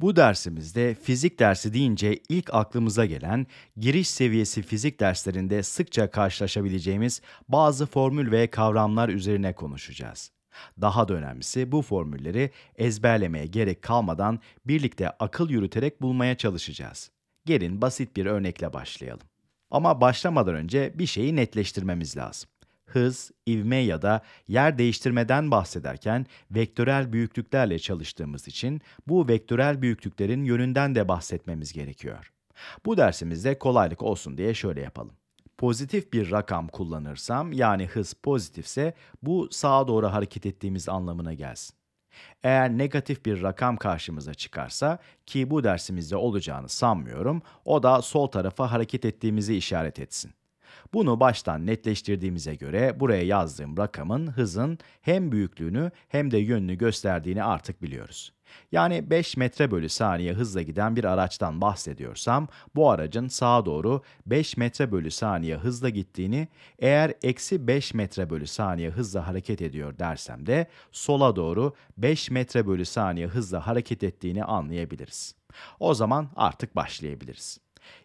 Bu dersimizde fizik dersi deyince ilk aklımıza gelen giriş seviyesi fizik derslerinde sıkça karşılaşabileceğimiz bazı formül ve kavramlar üzerine konuşacağız. Daha da önemlisi bu formülleri ezberlemeye gerek kalmadan birlikte akıl yürüterek bulmaya çalışacağız. Gelin basit bir örnekle başlayalım. Ama başlamadan önce bir şeyi netleştirmemiz lazım hız, ivme ya da yer değiştirmeden bahsederken vektörel büyüklüklerle çalıştığımız için bu vektörel büyüklüklerin yönünden de bahsetmemiz gerekiyor. Bu dersimizde kolaylık olsun diye şöyle yapalım. Pozitif bir rakam kullanırsam yani hız pozitifse bu sağa doğru hareket ettiğimiz anlamına gelsin. Eğer negatif bir rakam karşımıza çıkarsa ki bu dersimizde olacağını sanmıyorum, o da sol tarafa hareket ettiğimizi işaret etsin. Bunu baştan netleştirdiğimize göre buraya yazdığım rakamın hızın hem büyüklüğünü hem de yönünü gösterdiğini artık biliyoruz. Yani 5 metre bölü saniye hızla giden bir araçtan bahsediyorsam bu aracın sağa doğru 5 metre bölü saniye hızla gittiğini eğer eksi 5 metre bölü saniye hızla hareket ediyor dersem de sola doğru 5 metre bölü saniye hızla hareket ettiğini anlayabiliriz. O zaman artık başlayabiliriz.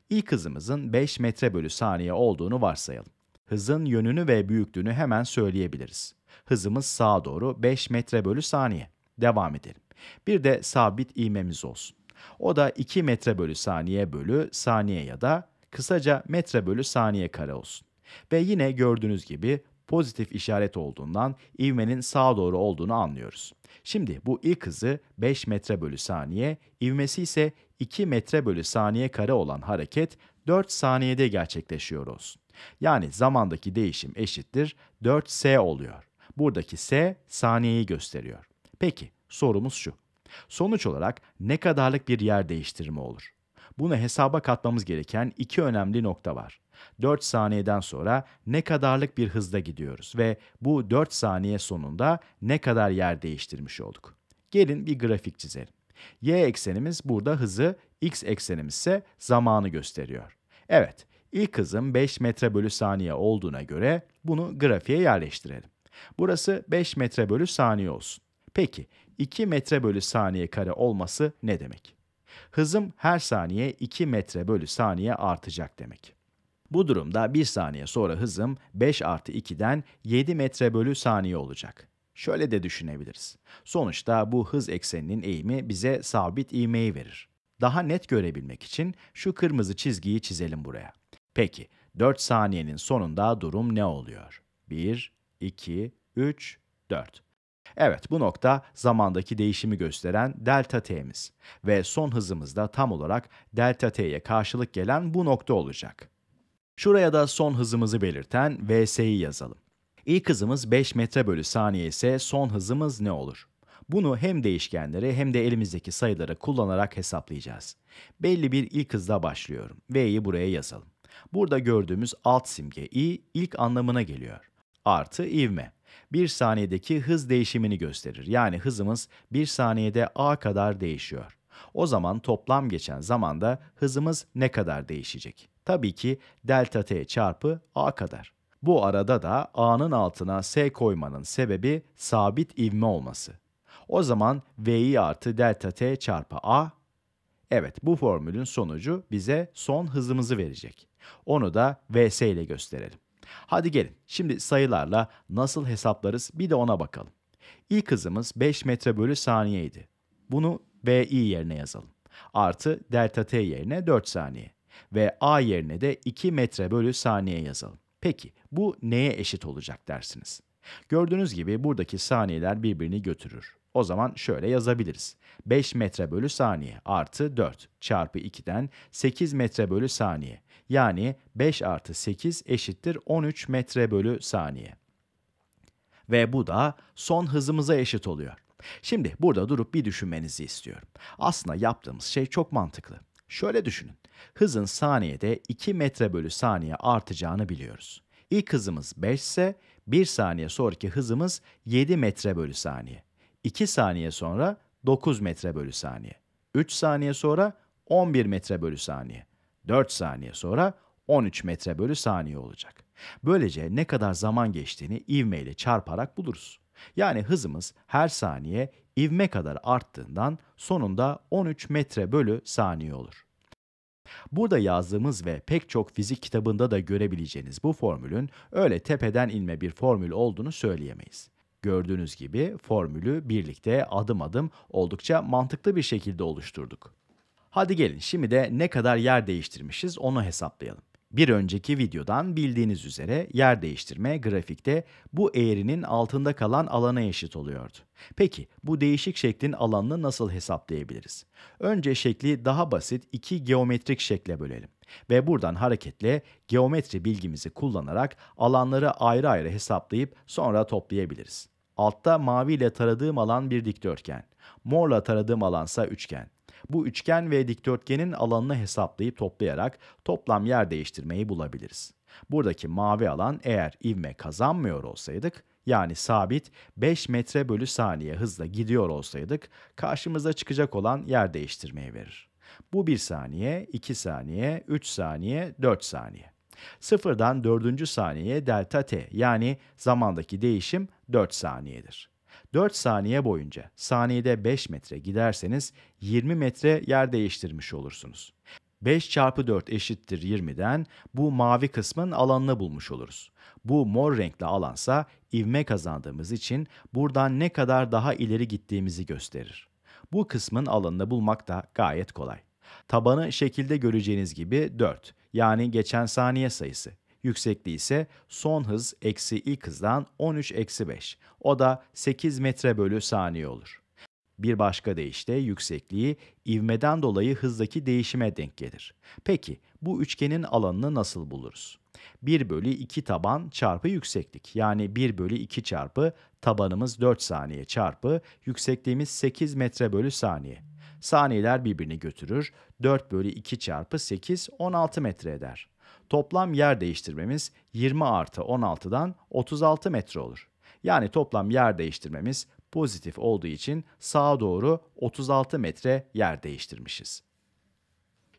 İlk hızımızın 5 metre bölü saniye olduğunu varsayalım. Hızın yönünü ve büyüklüğünü hemen söyleyebiliriz. Hızımız sağa doğru 5 metre bölü saniye. Devam edelim. Bir de sabit iğmemiz olsun. O da 2 metre bölü saniye bölü saniye ya da kısaca metre bölü saniye kare olsun. Ve yine gördüğünüz gibi pozitif işaret olduğundan ivmenin sağa doğru olduğunu anlıyoruz. Şimdi bu ilk hızı 5 metre bölü saniye, ivmesi ise 2 metre bölü saniye kare olan hareket 4 saniyede gerçekleşiyor olsun. Yani zamandaki değişim eşittir 4s oluyor. Buradaki s saniyeyi gösteriyor. Peki sorumuz şu. Sonuç olarak ne kadarlık bir yer değiştirme olur? Bunu hesaba katmamız gereken iki önemli nokta var. 4 saniyeden sonra ne kadarlık bir hızda gidiyoruz ve bu 4 saniye sonunda ne kadar yer değiştirmiş olduk. Gelin bir grafik çizelim. Y eksenimiz burada hızı, X eksenimiz ise zamanı gösteriyor. Evet, ilk hızım 5 metre bölü saniye olduğuna göre bunu grafiğe yerleştirelim. Burası 5 metre bölü saniye olsun. Peki 2 metre bölü saniye kare olması ne demek? Hızım her saniye 2 metre bölü saniye artacak demek. Bu durumda 1 saniye sonra hızım 5 artı 2'den 7 metre bölü saniye olacak. Şöyle de düşünebiliriz. Sonuçta bu hız ekseninin eğimi bize sabit ivmeyi verir. Daha net görebilmek için şu kırmızı çizgiyi çizelim buraya. Peki 4 saniyenin sonunda durum ne oluyor? 1, 2, 3, 4. Evet bu nokta zamandaki değişimi gösteren delta t'miz ve son hızımız da tam olarak delta t'ye karşılık gelen bu nokta olacak. Şuraya da son hızımızı belirten vs'yi yazalım. İlk hızımız 5 metre bölü saniye ise son hızımız ne olur? Bunu hem değişkenleri hem de elimizdeki sayıları kullanarak hesaplayacağız. Belli bir ilk hızla başlıyorum. V'yi buraya yazalım. Burada gördüğümüz alt simge i ilk anlamına geliyor. Artı ivme. 1 saniyedeki hız değişimini gösterir. Yani hızımız 1 saniyede a kadar değişiyor. O zaman toplam geçen zamanda hızımız ne kadar değişecek? Tabii ki delta t çarpı a kadar. Bu arada da a'nın altına s koymanın sebebi sabit ivme olması. O zaman vi artı delta t çarpı a Evet, bu formülün sonucu bize son hızımızı verecek. Onu da vs ile gösterelim. Hadi gelin, şimdi sayılarla nasıl hesaplarız bir de ona bakalım. İlk hızımız 5 metre bölü saniyeydi. Bunu ve i yerine yazalım. Artı delta t yerine 4 saniye ve a yerine de 2 metre bölü saniye yazalım. Peki bu neye eşit olacak dersiniz? Gördüğünüz gibi buradaki saniyeler birbirini götürür. O zaman şöyle yazabiliriz. 5 metre bölü saniye artı 4 çarpı 2'den 8 metre bölü saniye. Yani 5 artı 8 eşittir 13 metre bölü saniye. Ve bu da son hızımıza eşit oluyor. Şimdi burada durup bir düşünmenizi istiyorum. Aslında yaptığımız şey çok mantıklı. Şöyle düşünün. Hızın saniyede 2 metre bölü saniye artacağını biliyoruz. İlk hızımız 5 ise 1 saniye sonraki hızımız 7 metre bölü saniye. 2 saniye sonra 9 metre bölü saniye. 3 saniye sonra 11 metre bölü saniye. 4 saniye sonra 13 metre bölü saniye olacak. Böylece ne kadar zaman geçtiğini ivmeyle çarparak buluruz. Yani hızımız her saniye ivme kadar arttığından sonunda 13 metre bölü saniye olur. Burada yazdığımız ve pek çok fizik kitabında da görebileceğiniz bu formülün öyle tepeden inme bir formül olduğunu söyleyemeyiz. Gördüğünüz gibi formülü birlikte adım adım oldukça mantıklı bir şekilde oluşturduk. Hadi gelin şimdi de ne kadar yer değiştirmişiz onu hesaplayalım. Bir önceki videodan bildiğiniz üzere yer değiştirme grafikte bu eğrinin altında kalan alana eşit oluyordu. Peki bu değişik şeklin alanını nasıl hesaplayabiliriz? Önce şekli daha basit iki geometrik şekle bölelim ve buradan hareketle geometri bilgimizi kullanarak alanları ayrı ayrı hesaplayıp sonra toplayabiliriz. Altta maviyle taradığım alan bir dikdörtgen, morla taradığım alansa üçgen. Bu üçgen ve dikdörtgenin alanını hesaplayıp toplayarak toplam yer değiştirmeyi bulabiliriz. Buradaki mavi alan eğer ivme kazanmıyor olsaydık yani sabit 5 metre bölü saniye hızla gidiyor olsaydık karşımıza çıkacak olan yer değiştirmeyi verir. Bu 1 saniye, 2 saniye, 3 saniye, 4 saniye. Sıfırdan 4. saniyeye delta t yani zamandaki değişim 4 saniyedir. 4 saniye boyunca saniyede 5 metre giderseniz 20 metre yer değiştirmiş olursunuz. 5 çarpı 4 eşittir 20'den bu mavi kısmın alanını bulmuş oluruz. Bu mor renkli alansa ivme kazandığımız için buradan ne kadar daha ileri gittiğimizi gösterir. Bu kısmın alanını bulmak da gayet kolay. Tabanı şekilde göreceğiniz gibi 4 yani geçen saniye sayısı. Yüksekliği ise son hız eksi ilk hızdan 13 eksi 5. O da 8 metre bölü saniye olur. Bir başka deyişle yüksekliği ivmeden dolayı hızdaki değişime denk gelir. Peki bu üçgenin alanını nasıl buluruz? 1 bölü 2 taban çarpı yükseklik yani 1 bölü 2 çarpı tabanımız 4 saniye çarpı yüksekliğimiz 8 metre bölü saniye. Saniyeler birbirini götürür. 4 bölü 2 çarpı 8 16 metre eder toplam yer değiştirmemiz 20 artı 16'dan 36 metre olur. Yani toplam yer değiştirmemiz pozitif olduğu için sağa doğru 36 metre yer değiştirmişiz.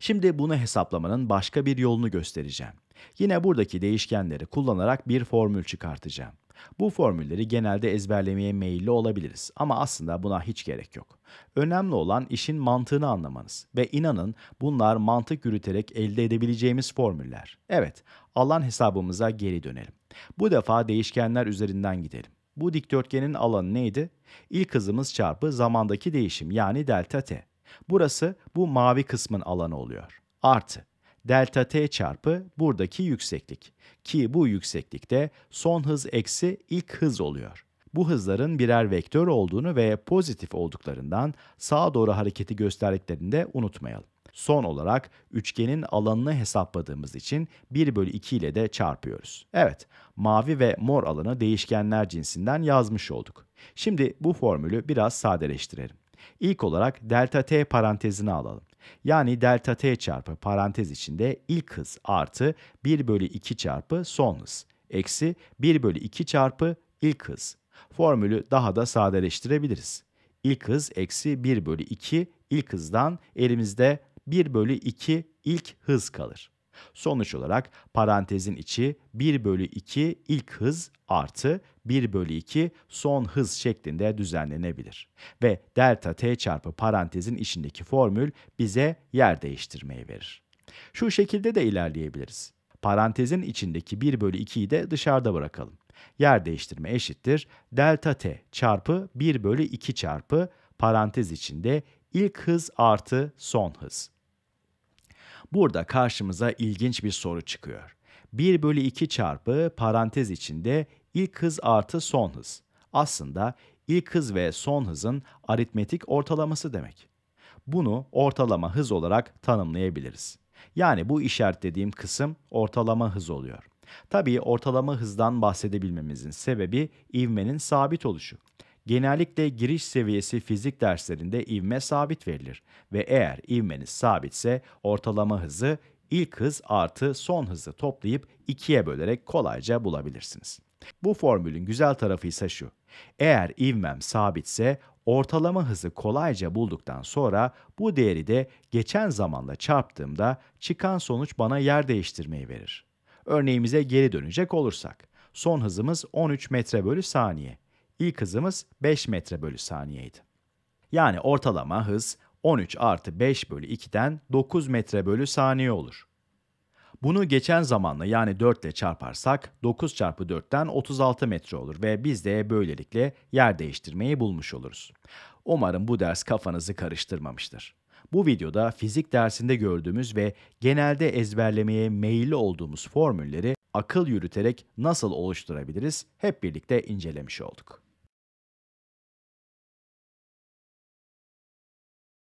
Şimdi bunu hesaplamanın başka bir yolunu göstereceğim. Yine buradaki değişkenleri kullanarak bir formül çıkartacağım. Bu formülleri genelde ezberlemeye meyilli olabiliriz ama aslında buna hiç gerek yok. Önemli olan işin mantığını anlamanız ve inanın bunlar mantık yürüterek elde edebileceğimiz formüller. Evet, alan hesabımıza geri dönelim. Bu defa değişkenler üzerinden gidelim. Bu dikdörtgenin alanı neydi? İlk hızımız çarpı zamandaki değişim yani delta t. Burası bu mavi kısmın alanı oluyor. Artı delta t çarpı buradaki yükseklik. Ki bu yükseklikte son hız eksi ilk hız oluyor. Bu hızların birer vektör olduğunu ve pozitif olduklarından sağa doğru hareketi gösterdiklerini de unutmayalım. Son olarak üçgenin alanını hesapladığımız için 1 bölü 2 ile de çarpıyoruz. Evet, mavi ve mor alanı değişkenler cinsinden yazmış olduk. Şimdi bu formülü biraz sadeleştirelim. İlk olarak delta t parantezini alalım. Yani delta t çarpı parantez içinde ilk hız artı 1 bölü 2 çarpı son hız eksi 1 bölü 2 çarpı ilk hız. Formülü daha da sadeleştirebiliriz. İlk hız eksi 1 bölü 2 ilk hızdan elimizde 1 bölü 2 ilk hız kalır. Sonuç olarak parantezin içi 1 bölü 2 ilk hız artı 1 bölü 2 son hız şeklinde düzenlenebilir. Ve delta t çarpı parantezin içindeki formül bize yer değiştirmeyi verir. Şu şekilde de ilerleyebiliriz. Parantezin içindeki 1 bölü 2'yi de dışarıda bırakalım. Yer değiştirme eşittir. Delta t çarpı 1 bölü 2 çarpı parantez içinde ilk hız artı son hız. Burada karşımıza ilginç bir soru çıkıyor. 1 bölü 2 çarpı parantez içinde ilk hız artı son hız. Aslında ilk hız ve son hızın aritmetik ortalaması demek. Bunu ortalama hız olarak tanımlayabiliriz. Yani bu işaretlediğim kısım ortalama hız oluyor. Tabii ortalama hızdan bahsedebilmemizin sebebi ivmenin sabit oluşu. Genellikle giriş seviyesi fizik derslerinde ivme sabit verilir ve eğer ivmeniz sabitse ortalama hızı ilk hız artı son hızı toplayıp ikiye bölerek kolayca bulabilirsiniz. Bu formülün güzel tarafı ise şu. Eğer ivmem sabitse ortalama hızı kolayca bulduktan sonra bu değeri de geçen zamanla çarptığımda çıkan sonuç bana yer değiştirmeyi verir. Örneğimize geri dönecek olursak. Son hızımız 13 metre bölü saniye ilk hızımız 5 metre bölü saniyeydi. Yani ortalama hız 13 artı 5 bölü 2'den 9 metre bölü saniye olur. Bunu geçen zamanla yani 4 ile çarparsak 9 çarpı 4'ten 36 metre olur ve biz de böylelikle yer değiştirmeyi bulmuş oluruz. Umarım bu ders kafanızı karıştırmamıştır. Bu videoda fizik dersinde gördüğümüz ve genelde ezberlemeye meyilli olduğumuz formülleri akıl yürüterek nasıl oluşturabiliriz hep birlikte incelemiş olduk.